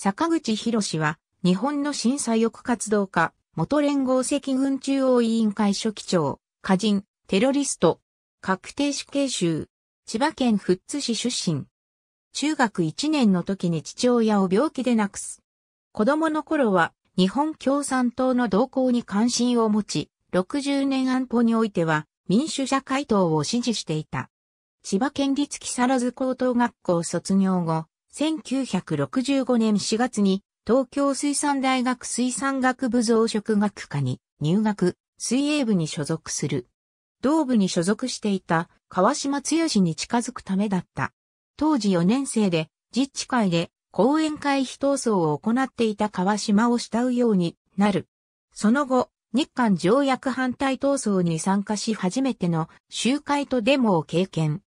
坂口博士は、日本の震災抑活動家、元連合赤軍中央委員会書記長、歌人、テロリスト、確定死刑囚、千葉県富津市出身。中学1年の時に父親を病気で亡くす。子供の頃は日本共産党の動向に関心を持ち、60年安保においては民主社会党を支持していた。千葉県立木更津高等学校卒業後、1965年4月に東京水産大学水産学部増殖学科に入学、水泳部に所属する。同部に所属していた川島剛に近づくためだった。当時4年生で実地会で講演会非闘争を行っていた川島を慕うようになる。その後、日韓条約反対闘争に参加し初めての集会とデモを経験。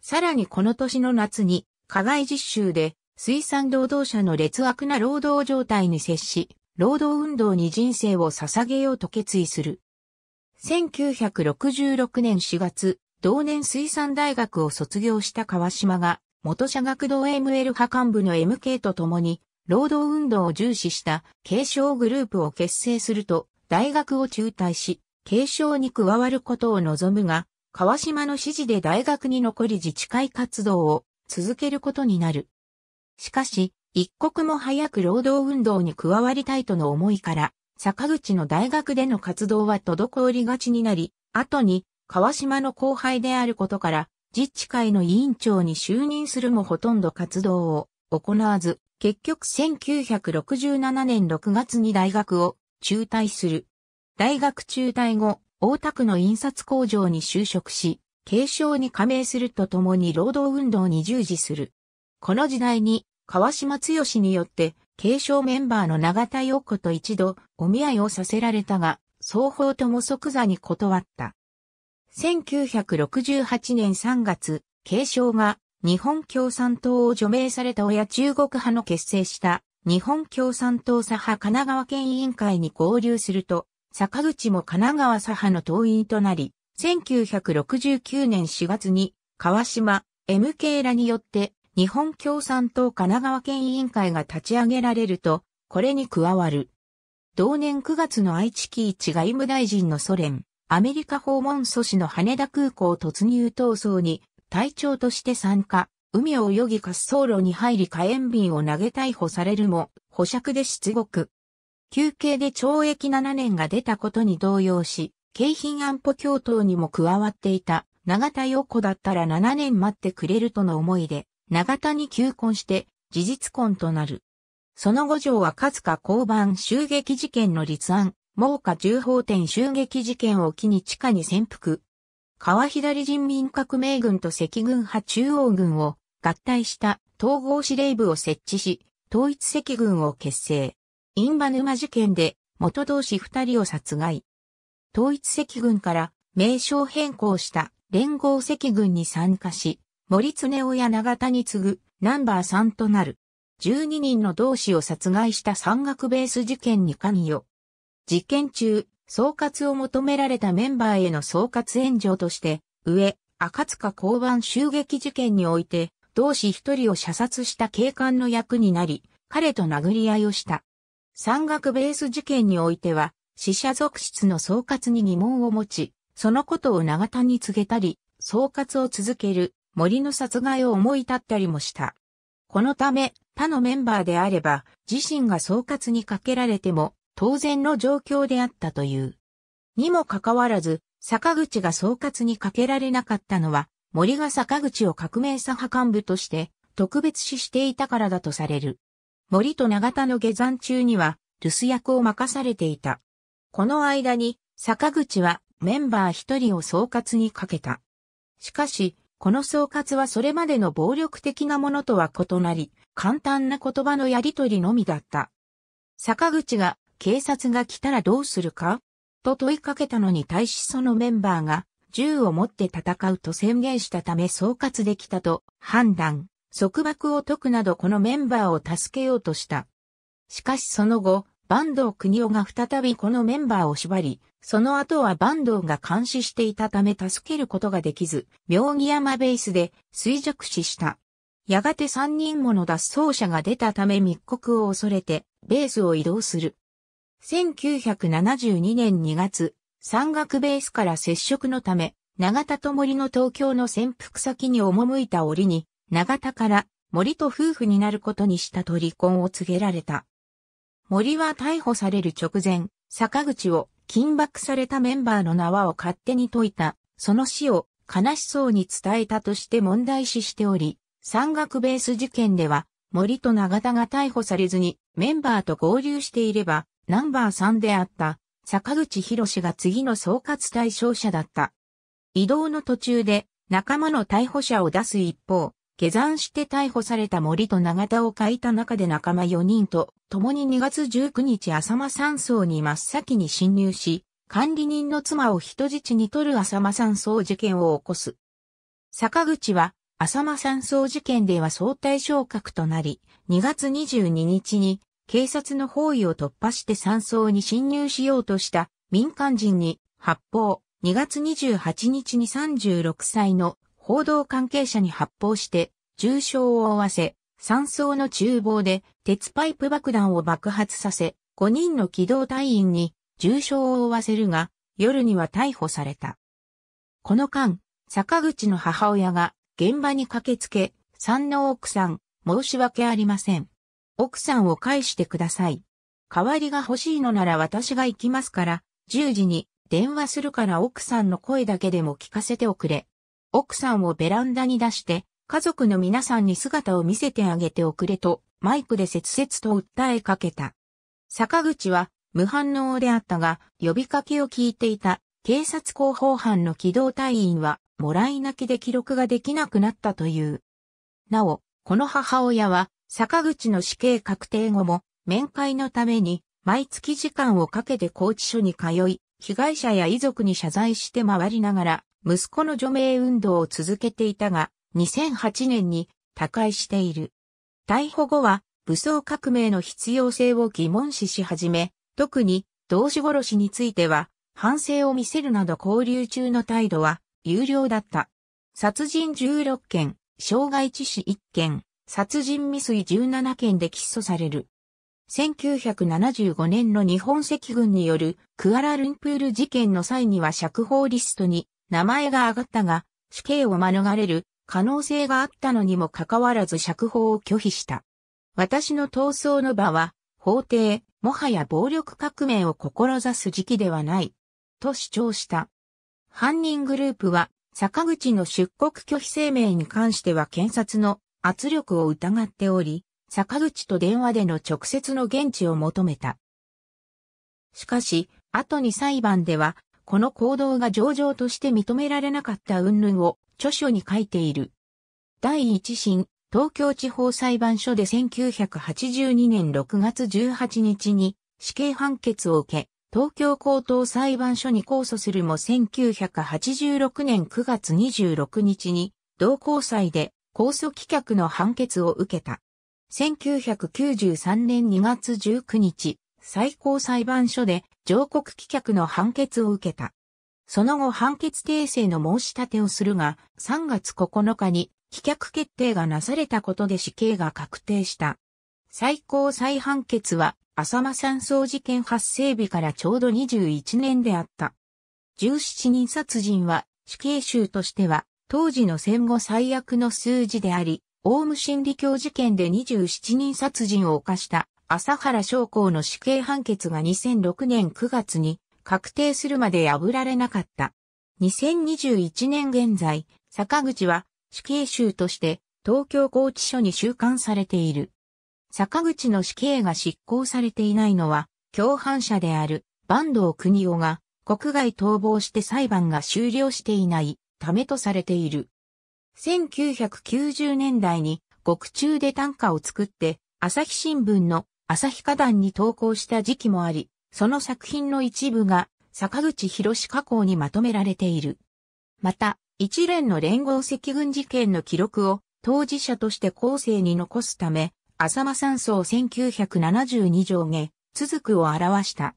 さらにこの年の夏に課外実習で水産労働者の劣悪な労働状態に接し、労働運動に人生を捧げようと決意する。1966年4月、同年水産大学を卒業した川島が、元社学堂 ML 派幹部の MK と共に、労働運動を重視した継承グループを結成すると、大学を中退し、継承に加わることを望むが、川島の指示で大学に残り自治会活動を続けることになる。しかし、一刻も早く労働運動に加わりたいとの思いから、坂口の大学での活動は滞りがちになり、後に川島の後輩であることから、自治会の委員長に就任するもほとんど活動を行わず、結局1967年6月に大学を中退する。大学中退後、大田区の印刷工場に就職し、継承に加盟するとともに労働運動に従事する。この時代に、川島剛によって、継承メンバーの永田陽子と一度、お見合いをさせられたが、双方とも即座に断った。1968年3月、継承が日本共産党を除名された親中国派の結成した日本共産党左派神奈川県委員会に合流すると、坂口も神奈川左派の党員となり、1969年4月に川島 MK らによって日本共産党神奈川県委員会が立ち上げられると、これに加わる。同年9月の愛知喜一外務大臣のソ連、アメリカ訪問阻止の羽田空港突入闘争に隊長として参加、海を泳ぎ滑走路に入り火炎瓶を投げ逮捕されるも、保釈で出獄。休憩で懲役7年が出たことに動揺し、京浜安保協闘にも加わっていた永田陽子だったら7年待ってくれるとの思いで、永田に求婚して事実婚となる。その後城はかつか交番襲撃事件の立案、猛火重砲店襲撃事件を機に地下に潜伏。川左人民革命軍と赤軍派中央軍を合体した統合司令部を設置し、統一赤軍を結成。印旛沼事件で元同士二人を殺害。統一赤軍から名称変更した連合赤軍に参加し、森常夫や長田に次ぐナンバー3となる。12人の同志を殺害した山岳ベース事件に関与。事件中、総括を求められたメンバーへの総括援助として、上、赤塚交番襲撃事件において、同志一人を射殺した警官の役になり、彼と殴り合いをした。山岳ベース事件においては、死者続出の総括に疑問を持ち、そのことを長田に告げたり、総括を続ける森の殺害を思い立ったりもした。このため、他のメンバーであれば、自身が総括にかけられても、当然の状況であったという。にもかかわらず、坂口が総括にかけられなかったのは、森が坂口を革命左派幹部として特別視していたからだとされる。森と長田の下山中には、留守役を任されていた。この間に、坂口はメンバー一人を総括にかけた。しかし、この総括はそれまでの暴力的なものとは異なり、簡単な言葉のやりとりのみだった。坂口が、警察が来たらどうするかと問いかけたのに対しそのメンバーが、銃を持って戦うと宣言したため総括できたと判断、束縛を解くなどこのメンバーを助けようとした。しかしその後、坂東国夫が再びこのメンバーを縛り、その後は坂東が監視していたため助けることができず、妙義山ベースで衰弱死した。やがて三人もの脱走者が出たため密告を恐れて、ベースを移動する。1972年2月、山岳ベースから接触のため、長田と森の東京の潜伏先に赴いた折に、長田から森と夫婦になることにしたと離婚を告げられた。森は逮捕される直前、坂口を緊迫されたメンバーの縄を勝手に解いた、その死を悲しそうに伝えたとして問題視しており、山岳ベース事件では、森と長田が逮捕されずにメンバーと合流していれば、ナンバー3であった坂口博士が次の総括対象者だった。移動の途中で仲間の逮捕者を出す一方、下山して逮捕された森と長田を書いた中で仲間4人と共に2月19日浅間山荘に真っ先に侵入し、管理人の妻を人質に取る浅間山荘事件を起こす。坂口は浅間山荘事件では相対昇格となり、2月22日に警察の包囲を突破して山荘に侵入しようとした民間人に発砲、2月28日に36歳の報道関係者に発砲して重傷を負わせ、山荘の厨房で鉄パイプ爆弾を爆発させ、5人の機動隊員に重傷を負わせるが、夜には逮捕された。この間、坂口の母親が現場に駆けつけ、三の奥さん、申し訳ありません。奥さんを返してください。代わりが欲しいのなら私が行きますから、10時に電話するから奥さんの声だけでも聞かせておくれ。奥さんをベランダに出して、家族の皆さんに姿を見せてあげておくれと、マイクで切々と訴えかけた。坂口は無反応であったが、呼びかけを聞いていた警察広報班の機動隊員は、もらい泣きで記録ができなくなったという。なお、この母親は、坂口の死刑確定後も、面会のために、毎月時間をかけて拘置所に通い、被害者や遺族に謝罪して回りながら、息子の除名運動を続けていたが、2008年に他界している。逮捕後は武装革命の必要性を疑問視し始め、特に同志殺しについては反省を見せるなど交流中の態度は有料だった。殺人16件、傷害致死1件、殺人未遂17件で起訴される。1975年の日本赤軍によるクアラルンプール事件の際には釈放リストに名前が挙がったが、死刑を免れる可能性があったのにもかかわらず釈放を拒否した。私の闘争の場は、法廷、もはや暴力革命を志す時期ではない、と主張した。犯人グループは、坂口の出国拒否声明に関しては検察の圧力を疑っており、坂口と電話での直接の現地を求めた。しかし、後に裁判では、この行動が上場として認められなかった云々を著書に書いている。第一審、東京地方裁判所で1982年6月18日に死刑判決を受け、東京高等裁判所に控訴するも1986年9月26日に同高裁で控訴棄却の判決を受けた。1993年2月19日、最高裁判所で上告棄却の判決を受けた。その後判決訂正の申し立てをするが、3月9日に棄却決定がなされたことで死刑が確定した。最高裁判決は、浅間山荘事件発生日からちょうど21年であった。17人殺人は死刑囚としては当時の戦後最悪の数字であり、オウム真理教事件で27人殺人を犯した朝原昌光の死刑判決が2006年9月に確定するまで破られなかった。2021年現在、坂口は死刑囚として東京拘置所に収監されている。坂口の死刑が執行されていないのは、共犯者である坂東国夫が国外逃亡して裁判が終了していないためとされている。1990年代に獄中で短歌を作って朝日新聞の朝日花壇に投稿した時期もあり、その作品の一部が坂口博士加工にまとめられている。また、一連の連合赤軍事件の記録を当事者として後世に残すため、浅間山荘1972上下、続くを表した。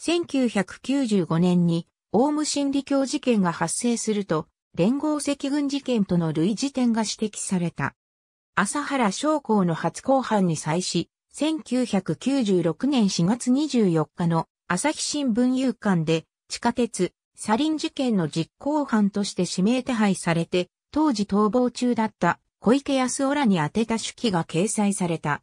1995年に、オウム真理教事件が発生すると、連合赤軍事件との類似点が指摘された。朝原将校の初公判に際し、1996年4月24日の朝日新聞有刊で地下鉄サリン事件の実行犯として指名手配されて当時逃亡中だった小池康夫らに宛てた手記が掲載された。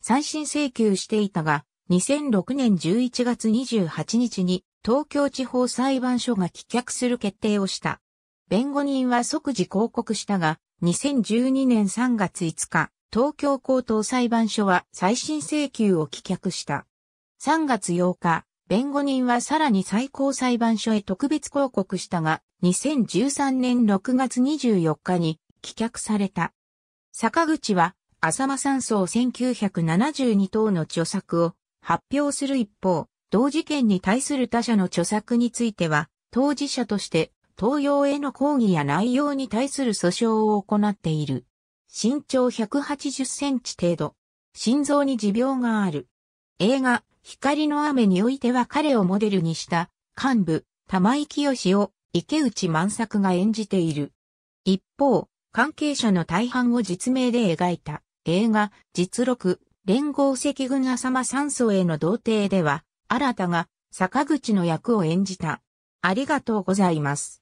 再審請求していたが2006年11月28日に東京地方裁判所が棄却する決定をした。弁護人は即時抗告したが2012年3月5日東京高等裁判所は再審請求を棄却した。3月8日、弁護人はさらに最高裁判所へ特別抗告したが、2013年6月24日に棄却された。坂口は、浅間山荘1972等の著作を発表する一方、同事件に対する他者の著作については、当事者として、東洋への抗議や内容に対する訴訟を行っている。身長180センチ程度。心臓に持病がある。映画、光の雨においては彼をモデルにした幹部、玉井清を池内万作が演じている。一方、関係者の大半を実名で描いた映画、実録、連合赤軍浅間山荘への童貞では、新たが坂口の役を演じた。ありがとうございます。